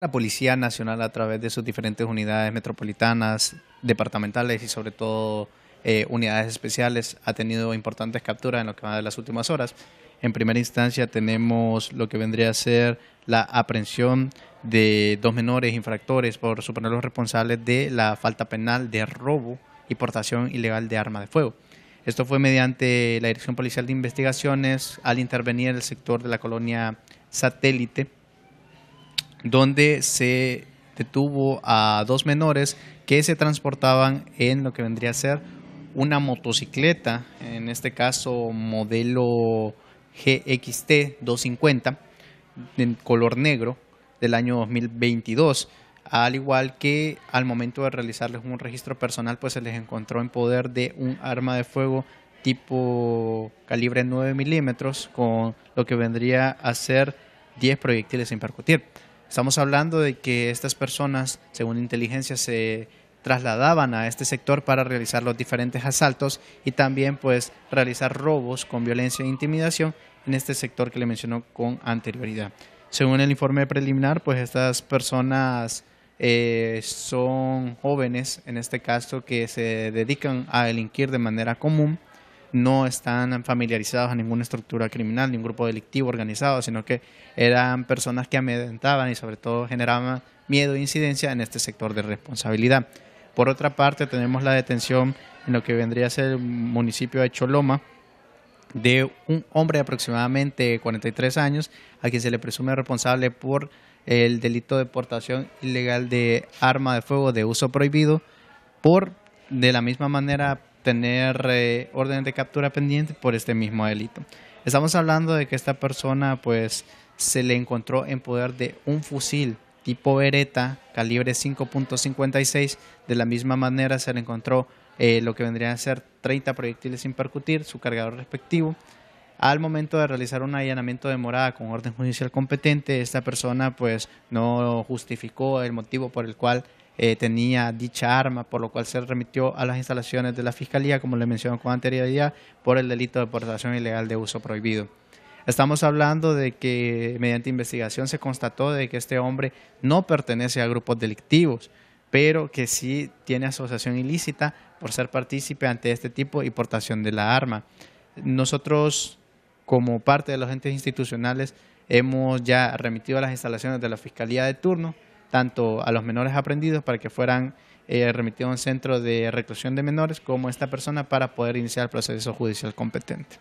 la Policía Nacional a través de sus diferentes unidades metropolitanas, departamentales y sobre todo eh, unidades especiales ha tenido importantes capturas en lo que va de las últimas horas. En primera instancia tenemos lo que vendría a ser la aprehensión de dos menores infractores por suponer los responsables de la falta penal de robo y portación ilegal de arma de fuego. Esto fue mediante la Dirección Policial de Investigaciones al intervenir el sector de la colonia satélite donde se detuvo a dos menores que se transportaban en lo que vendría a ser una motocicleta, en este caso modelo GXT 250 en color negro del año 2022 al igual que al momento de realizarles un registro personal, pues se les encontró en poder de un arma de fuego tipo calibre 9 milímetros con lo que vendría a ser 10 proyectiles sin percutir. Estamos hablando de que estas personas, según inteligencia, se trasladaban a este sector para realizar los diferentes asaltos y también pues realizar robos con violencia e intimidación en este sector que le mencionó con anterioridad. Según el informe preliminar, pues estas personas eh, son jóvenes, en este caso, que se dedican a delinquir de manera común no están familiarizados a ninguna estructura criminal, ni ningún grupo delictivo organizado, sino que eran personas que amedrentaban y sobre todo generaban miedo e incidencia en este sector de responsabilidad. Por otra parte, tenemos la detención en lo que vendría a ser el municipio de Choloma, de un hombre de aproximadamente 43 años a quien se le presume responsable por el delito de portación ilegal de arma de fuego de uso prohibido por de la misma manera tener órdenes eh, orden de captura pendiente por este mismo delito. Estamos hablando de que esta persona pues se le encontró en poder de un fusil tipo Beretta calibre 5.56. De la misma manera se le encontró eh, lo que vendrían a ser 30 proyectiles sin percutir, su cargador respectivo. Al momento de realizar un allanamiento de morada con orden judicial competente, esta persona pues no justificó el motivo por el cual eh, tenía dicha arma, por lo cual se remitió a las instalaciones de la Fiscalía, como le mencioné con anterioridad, por el delito de portación ilegal de uso prohibido. Estamos hablando de que mediante investigación se constató de que este hombre no pertenece a grupos delictivos, pero que sí tiene asociación ilícita por ser partícipe ante este tipo y portación de la arma. Nosotros, como parte de los entes institucionales, hemos ya remitido a las instalaciones de la Fiscalía de Turno tanto a los menores aprendidos para que fueran eh, remitidos a un centro de reclusión de menores como a esta persona para poder iniciar el proceso judicial competente.